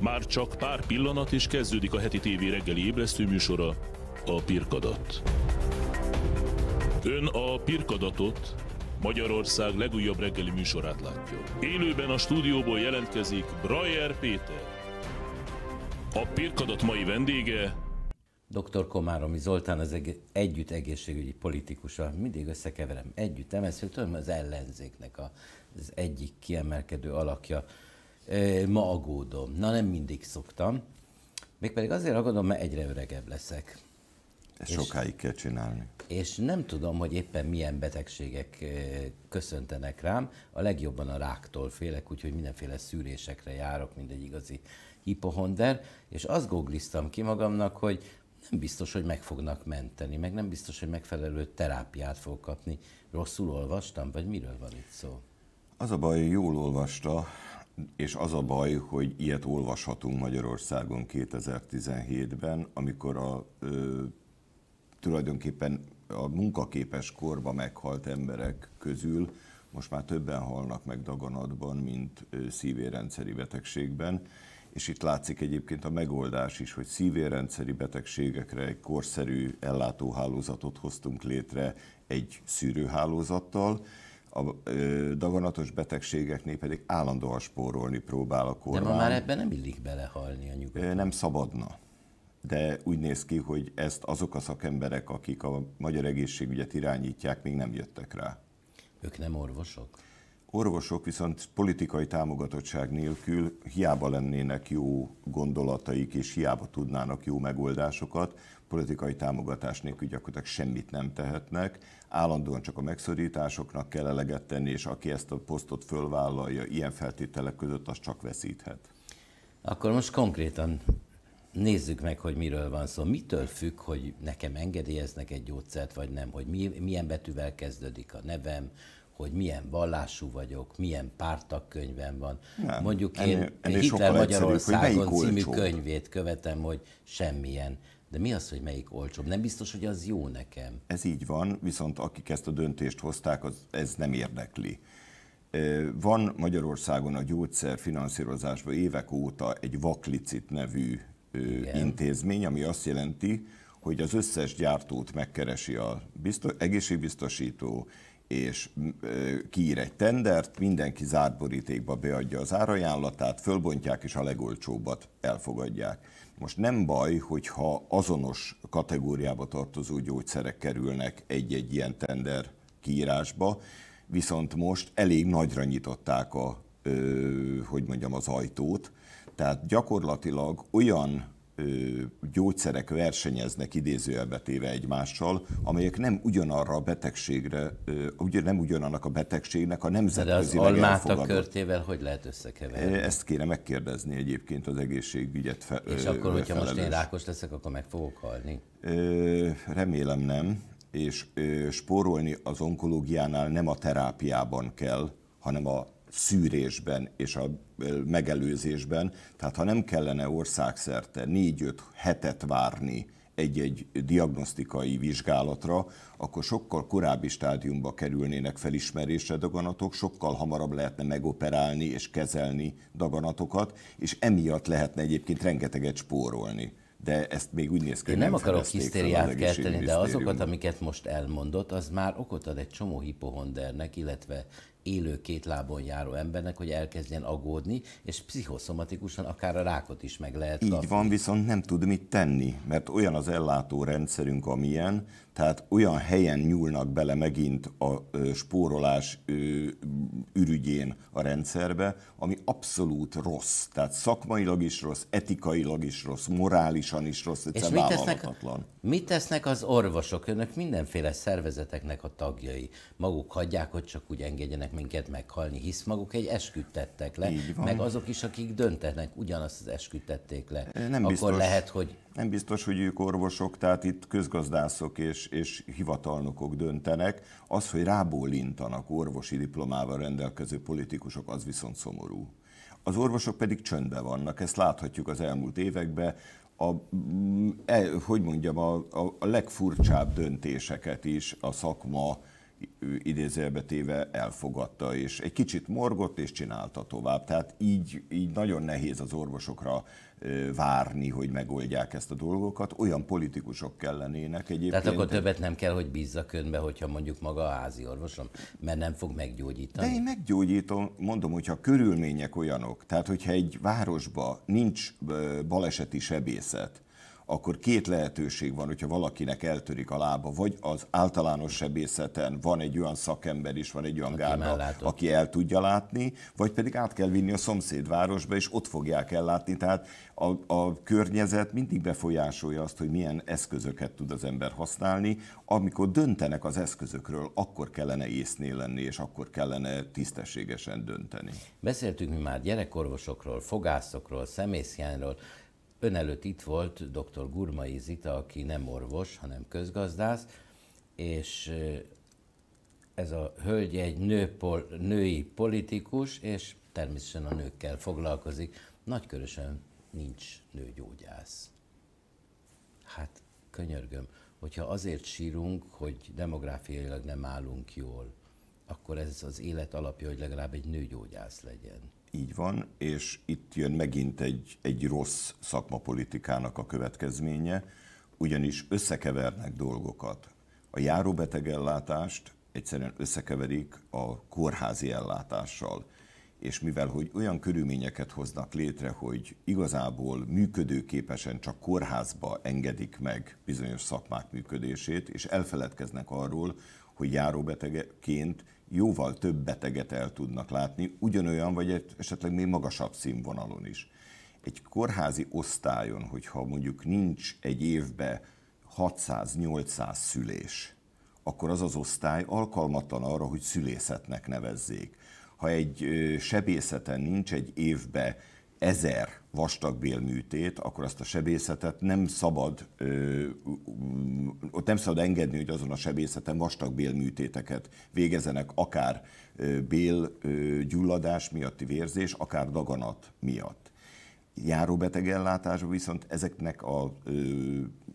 Már csak pár pillanat és kezdődik a heti tévé reggeli ébresztő műsora, a Pirkadat. Ön a Pirkadatot, Magyarország legújabb reggeli műsorát látja. Élőben a stúdióból jelentkezik Brajer Péter. A Pirkadat mai vendége Dr. Komáromi Zoltán az eg- együtt egészségügyi politikusa. Mindig összekeverem. Együtt MSZP, tudom, az ellenzéknek a, az egyik kiemelkedő alakja ma aggódom. Na nem mindig szoktam. Mégpedig azért aggódom, mert egyre öregebb leszek. Ezt és, sokáig kell csinálni. És nem tudom, hogy éppen milyen betegségek köszöntenek rám. A legjobban a ráktól félek, úgyhogy mindenféle szűrésekre járok, mint egy igazi hipohonder. És azt googliztam ki magamnak, hogy nem biztos, hogy meg fognak menteni, meg nem biztos, hogy megfelelő terápiát fog kapni. Rosszul olvastam, vagy miről van itt szó? Az a baj, jól olvasta, és az a baj, hogy ilyet olvashatunk Magyarországon 2017-ben, amikor a ö, tulajdonképpen a munkaképes korba meghalt emberek közül most már többen halnak meg daganatban, mint szívérendszeri betegségben, és itt látszik egyébként a megoldás is, hogy szívérendszeri betegségekre egy korszerű ellátóhálózatot hoztunk létre egy szűrőhálózattal, a daganatos betegségeknél pedig állandóan spórolni próbál a kormány. De ma már ebben nem illik belehalni a nyugaton. Nem szabadna. De úgy néz ki, hogy ezt azok a szakemberek, akik a magyar egészségügyet irányítják, még nem jöttek rá. Ők nem orvosok? orvosok viszont politikai támogatottság nélkül hiába lennének jó gondolataik, és hiába tudnának jó megoldásokat, politikai támogatás nélkül gyakorlatilag semmit nem tehetnek, állandóan csak a megszorításoknak kell eleget tenni, és aki ezt a posztot fölvállalja ilyen feltételek között, az csak veszíthet. Akkor most konkrétan nézzük meg, hogy miről van szó. Mitől függ, hogy nekem engedélyeznek egy gyógyszert, vagy nem? Hogy mi, milyen betűvel kezdődik a nevem, hogy milyen vallású vagyok, milyen pártak könyvem van. Nem, Mondjuk én ennél, ennél Hitler Magyarországon című olcsóbb. könyvét követem, hogy semmilyen. De mi az, hogy melyik olcsóbb? Nem biztos, hogy az jó nekem. Ez így van, viszont akik ezt a döntést hozták, az, ez nem érdekli. Van Magyarországon a gyógyszer finanszírozásban évek óta egy vaklicit nevű Igen. intézmény, ami azt jelenti, hogy az összes gyártót megkeresi a biztos, egészségbiztosító, és kiír egy tendert, mindenki zárt borítékba beadja az árajánlatát, fölbontják és a legolcsóbbat elfogadják. Most nem baj, hogyha azonos kategóriába tartozó gyógyszerek kerülnek egy-egy ilyen tender kiírásba, viszont most elég nagyra nyitották a, hogy mondjam, az ajtót, tehát gyakorlatilag olyan gyógyszerek versenyeznek idézőjelbe téve egymással, amelyek nem ugyanarra a betegségre, ugyan, nem ugyanannak a betegségnek a nemzetközi De az körtével hogy lehet összekeverni? Ezt kéne megkérdezni egyébként az egészségügyet fe, És akkor, hogyha felelős. most én rákos leszek, akkor meg fogok halni? Remélem nem, és spórolni az onkológiánál nem a terápiában kell, hanem a szűrésben és a megelőzésben. Tehát ha nem kellene országszerte 4-5 hetet várni egy-egy diagnosztikai vizsgálatra, akkor sokkal korábbi stádiumba kerülnének felismerésre daganatok, sokkal hamarabb lehetne megoperálni és kezelni daganatokat, és emiatt lehetne egyébként rengeteget spórolni de ezt még úgy néz ki, hogy nem, nem akarok hisztériát kelteni, de azokat, amiket most elmondott, az már okot ad egy csomó hipohondernek, illetve élő két lábon járó embernek, hogy elkezdjen aggódni, és pszichoszomatikusan akár a rákot is meg lehet kapni. Így van, viszont nem tud mit tenni, mert olyan az ellátó rendszerünk, amilyen, tehát olyan helyen nyúlnak bele megint a spórolás ürügyén a rendszerbe, ami abszolút rossz. Tehát szakmailag is rossz, etikailag is rossz, morálisan is rossz, egyszerűen mit tesznek, mit tesznek az orvosok? Önök mindenféle szervezeteknek a tagjai. Maguk hagyják, hogy csak úgy engedjenek minket meghalni, hisz maguk egy esküt tettek le, Így van. meg azok is, akik döntenek, ugyanazt az esküt tették le. Nem Akkor biztos, lehet, hogy... Nem biztos, hogy ők orvosok, tehát itt közgazdászok és, és hivatalnokok döntenek. Az, hogy rábólintanak orvosi diplomával rendelkező politikusok, az viszont szomorú. Az orvosok pedig csöndben vannak, ezt láthatjuk az elmúlt években, a, mm, e, hogy mondjam, a, a, a legfurcsább döntéseket is a szakma idézőjelbe téve elfogadta, és egy kicsit morgott, és csinálta tovább. Tehát így, így nagyon nehéz az orvosokra várni, hogy megoldják ezt a dolgokat. Olyan politikusok kellenének egyébként. Tehát akkor többet nem kell, hogy bízzak önbe, hogyha mondjuk maga a házi orvosom, mert nem fog meggyógyítani. De én meggyógyítom, mondom, hogyha a körülmények olyanok, tehát hogyha egy városba nincs baleseti sebészet, akkor két lehetőség van, hogyha valakinek eltörik a lába, vagy az általános sebészeten van egy olyan szakember is, van egy olyan aki gárda, aki el tudja látni, vagy pedig át kell vinni a szomszédvárosba, és ott fogják ellátni. Tehát a, a környezet mindig befolyásolja azt, hogy milyen eszközöket tud az ember használni. Amikor döntenek az eszközökről, akkor kellene észnél lenni, és akkor kellene tisztességesen dönteni. Beszéltünk mi már gyerekorvosokról, fogászokról, szemészhiányról, Ön előtt itt volt dr. Gurmai Zita, aki nem orvos, hanem közgazdász, és eh, ez a hölgy egy pol, női politikus, és természetesen a nőkkel foglalkozik. Nagykörösen nincs nőgyógyász. Hát, könyörgöm, hogyha azért sírunk, hogy demográfiailag nem állunk jól, akkor ez az élet alapja, hogy legalább egy nőgyógyász legyen. Így van, és itt jön megint egy, egy rossz szakmapolitikának a következménye, ugyanis összekevernek dolgokat. A járóbetegellátást egyszerűen összekeverik a kórházi ellátással. És mivel hogy olyan körülményeket hoznak létre, hogy igazából működőképesen csak kórházba engedik meg bizonyos szakmák működését, és elfeledkeznek arról, hogy járóbetegeként jóval több beteget el tudnak látni, ugyanolyan vagy esetleg még magasabb színvonalon is. Egy kórházi osztályon, hogyha mondjuk nincs egy évbe 600-800 szülés, akkor az az osztály alkalmatlan arra, hogy szülészetnek nevezzék. Ha egy sebészeten nincs egy évbe ezer vastagbél műtét, akkor azt a sebészetet nem szabad, ö, ott nem szabad engedni, hogy azon a sebészeten vastagbél műtéteket végezenek, akár ö, bél ö, gyulladás miatti vérzés, akár daganat miatt. Járóbeteg ellátásban viszont ezeknek a ö,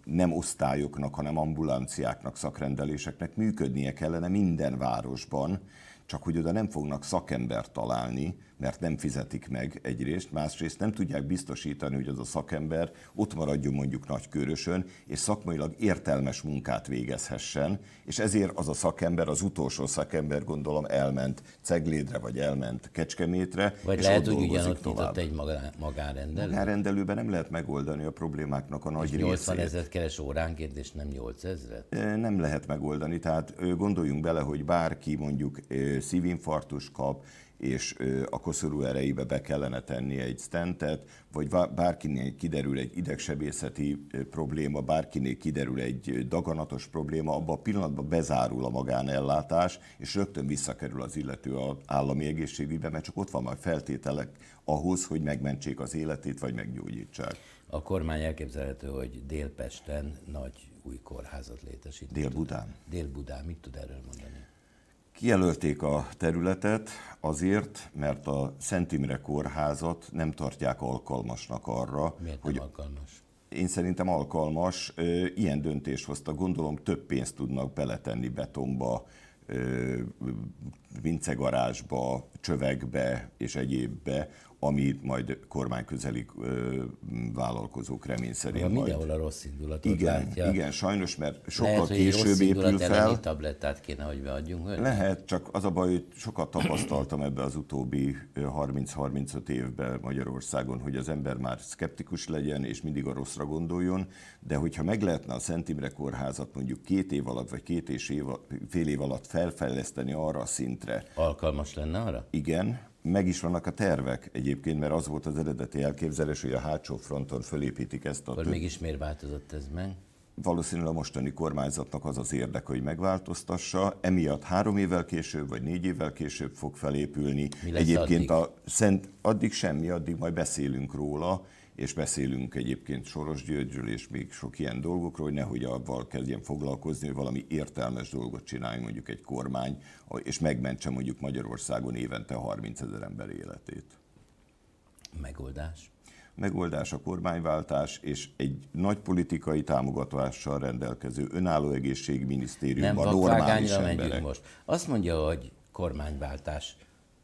nem osztályoknak, hanem ambulanciáknak, szakrendeléseknek működnie kellene minden városban, csak hogy oda nem fognak szakembert találni, mert nem fizetik meg egyrészt, másrészt nem tudják biztosítani, hogy az a szakember ott maradjon mondjuk nagy körösön, és szakmailag értelmes munkát végezhessen, és ezért az a szakember, az utolsó szakember gondolom elment Ceglédre, vagy elment Kecskemétre, vagy és lehet, ott hogy ugyanott tovább. egy magárendelő. magánrendelő? nem lehet megoldani a problémáknak a nagy és 80 részét. ezer keres óránként, és nem 8 ezer? Nem lehet megoldani, tehát gondoljunk bele, hogy bárki mondjuk szívinfarktus kap, és a koszorú erejébe be kellene tenni egy stentet, vagy bárkinél kiderül egy idegsebészeti probléma, bárkinél kiderül egy daganatos probléma, abban a pillanatban bezárul a magánellátás, és rögtön visszakerül az illető állami egészségügybe, mert csak ott van majd feltételek ahhoz, hogy megmentsék az életét, vagy meggyógyítsák. A kormány elképzelhető, hogy Délpesten nagy új kórházat létesít. Dél-Budán? Dél-Budán, mit tud erről mondani? Kijelölték a területet azért, mert a Szent Imre kórházat nem tartják alkalmasnak arra, Miért hogy alkalmas? én szerintem alkalmas, ilyen döntés hozta, gondolom több pénzt tudnak beletenni betonba, vincegarázsba, csövekbe és egyébbe, ami majd kormányközeli vállalkozók remény szerint majd... Mindenhol a rossz indulatot igen, látja. Igen, sajnos, mert sokkal Lehet, később épül fel. tablettát kéne, hogy beadjunk önnek. Lehet, csak az a baj, hogy sokat tapasztaltam ebbe az utóbbi 30-35 évben Magyarországon, hogy az ember már szkeptikus legyen, és mindig a rosszra gondoljon, de hogyha meg lehetne a Szent Imre kórházat mondjuk két év alatt, vagy két és év, fél év alatt felfejleszteni arra a szintre... Alkalmas lenne arra? Igen, meg is vannak a tervek egyébként, mert az volt az eredeti elképzelés, hogy a hátsó fronton fölépítik ezt a... Akkor több... mégis miért változott ez meg? Valószínűleg a mostani kormányzatnak az az érdek, hogy megváltoztassa, emiatt három évvel később vagy négy évvel később fog felépülni. Mi lesz Egyébként addig? a szent addig semmi, addig majd beszélünk róla, és beszélünk egyébként Soros Györgyről, és még sok ilyen dolgokról, hogy nehogy avval kezdjen foglalkozni, hogy valami értelmes dolgot csináljunk mondjuk egy kormány, és megmentse mondjuk Magyarországon évente 30 ezer ember életét. Megoldás? megoldás a kormányváltás és egy nagy politikai támogatással rendelkező önálló egészségminisztériumban Nem a normális emberek. most. Azt mondja, hogy kormányváltás,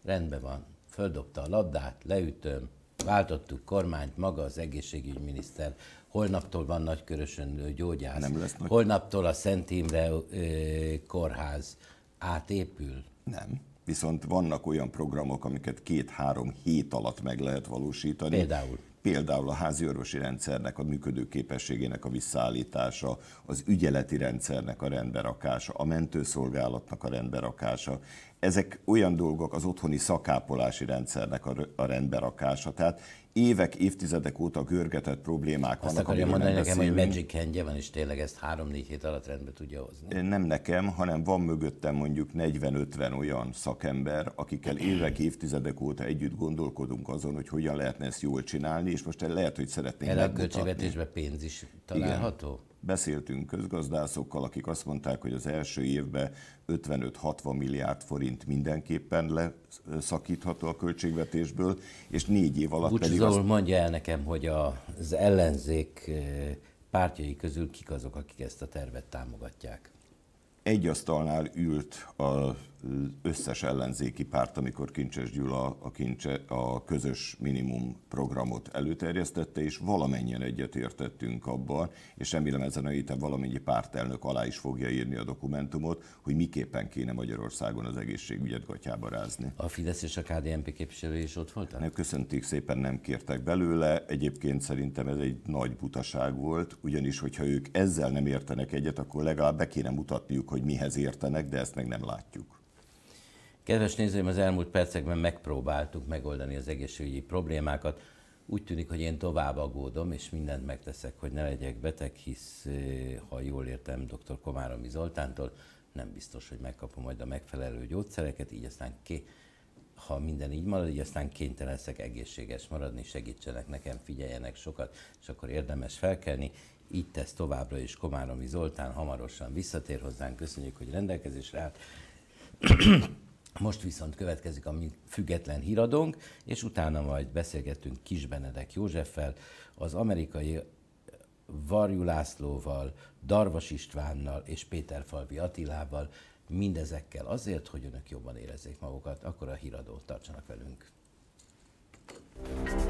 rendben van, földobta a labdát, leütöm, Váltottuk kormányt, maga az egészségügyminiszter. Holnaptól van Nagykörösön gyógyász. Nem lesz nagy... Holnaptól a Szent Imre ö, kórház átépül? Nem. Viszont vannak olyan programok, amiket két-három hét alatt meg lehet valósítani. Például? Például a házi orvosi rendszernek a működőképességének a visszaállítása, az ügyeleti rendszernek a rendberakása, a mentőszolgálatnak a rendberakása ezek olyan dolgok az otthoni szakápolási rendszernek a, rendberakása. Tehát évek, évtizedek óta görgetett problémák Azt vannak. akarja mondani nekem, hogy Magic Handje van, és tényleg ezt három-négy hét alatt rendbe tudja hozni? Nem nekem, hanem van mögöttem mondjuk 40-50 olyan szakember, akikkel évek, évtizedek óta együtt gondolkodunk azon, hogy hogyan lehetne ezt jól csinálni, és most lehet, hogy szeretnénk Erre a költségvetésben pénz is található? Igen. Beszéltünk közgazdászokkal, akik azt mondták, hogy az első évben 55-60 milliárd forint mindenképpen leszakítható a költségvetésből, és négy év alatt Bucsúzó pedig... Azt... mondja el nekem, hogy az ellenzék pártjai közül kik azok, akik ezt a tervet támogatják? Egy asztalnál ült a összes ellenzéki párt, amikor Kincses Gyula a, kincse, a közös minimum programot előterjesztette, és valamennyien egyetértettünk abban, és remélem ezen a héten valamennyi pártelnök alá is fogja írni a dokumentumot, hogy miképpen kéne Magyarországon az egészségügyet gatyába rázni. A Fidesz és a KDNP képviselői is ott voltak? Nem, köszöntik szépen, nem kértek belőle. Egyébként szerintem ez egy nagy butaság volt, ugyanis, hogyha ők ezzel nem értenek egyet, akkor legalább be kéne mutatniuk, hogy mihez értenek, de ezt meg nem látjuk. Kedves nézőim, az elmúlt percekben megpróbáltuk megoldani az egészségügyi problémákat. Úgy tűnik, hogy én tovább aggódom, és mindent megteszek, hogy ne legyek beteg, hisz, eh, ha jól értem dr. Komáromi Zoltántól, nem biztos, hogy megkapom majd a megfelelő gyógyszereket, így aztán ki, ha minden így marad, így aztán kénytelen leszek egészséges maradni, segítsenek nekem, figyeljenek sokat, és akkor érdemes felkelni. Így tesz továbbra is Komáromi Zoltán, hamarosan visszatér hozzánk, köszönjük, hogy rendelkezésre állt. Most viszont következik a mi független híradónk, és utána majd beszélgetünk Kis Benedek Józseffel, az amerikai Varjú Lászlóval, Darvas Istvánnal és Péter Falvi Attilával, mindezekkel azért, hogy önök jobban érezzék magukat, akkor a híradót tartsanak velünk. thank you